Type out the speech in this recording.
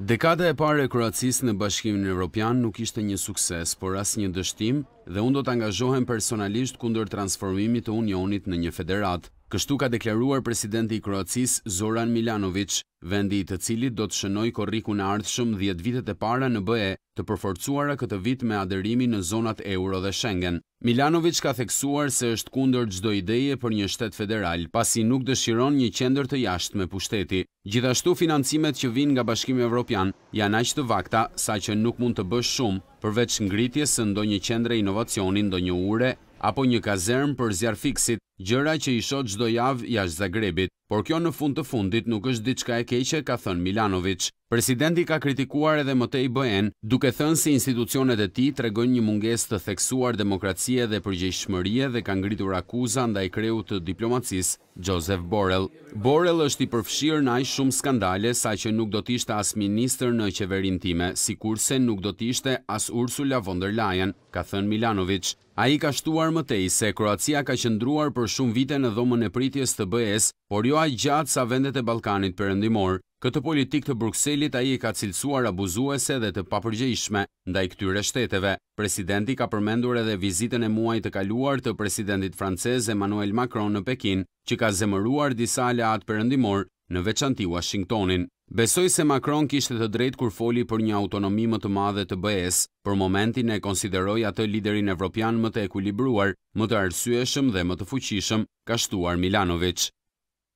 Dekada e pare e Kroacis në bashkimin e Europian nuk ishte një sukses, por as një dështim dhe unë do të angazhohen personalisht kundër transformimit e unionit në një federat. Kështu ka deklaruar presidenti i Kroacis Zoran Milanoviqë, vendi të cilit do të shënoj korriku në ardhshëm 10 vitet e para në BE të përforcuara këtë vit me aderimi në zonat euro dhe Schengen. Milanovic ka theksuar se është kunder gjdo ideje për një shtet federal, pasi nuk dëshiron një qender të jashtë me pushteti. Gjithashtu financimet që vinë nga bashkimi evropian janë aqë të vakta sa që nuk mund të bësh shumë përveç ngritjes së ndo një qendre inovacionin ndo një ure apo një kazerm për zjarë fiksit, gjëra që i shot gjdo javë jashtë Zagrebit por kjo në fund të fundit nuk është diçka e keqe, ka thënë Milanović. Presidenti ka kritikuar edhe Motei Bën, duke thënë se institucionet e tij tregojnë një mungesë të theksuar demokracie dhe përgjegjshmërie dhe ka ngritur akuza ndaj kreut të diplomacisë, Joseph Borrell. Borrell është i përfshirë në aq shumë skandale saqë nuk do të ishte as ministër në qeverinë time, sikurse nuk do të ishte as Ursula von der Leyen, ka thënë Milanović. Ai ka shtuar Motei se Kroacia ka qëndruar për shumë vite në dhomën e pritjes të BE-s, por jo luaj gjatë sa vendet e Balkanit përëndimor. Këtë politik të Bruxellit a i ka cilësuar abuzuese dhe të papërgjeishme nda i këtyre shteteve. Presidenti ka përmendur edhe vizitën e muaj të kaluar të presidentit francez Emmanuel Macron në Pekin, që ka zemëruar disa leat përëndimor në veçanti Washingtonin. Besoj se Macron kishte të drejt kur foli për një autonomi më të madhe të BE-s, për momentin e konsideroj atë liderin evropian më të ekulibruar, më të arsyeshëm dhe më të fuqishëm, ka shtuar Milanovic.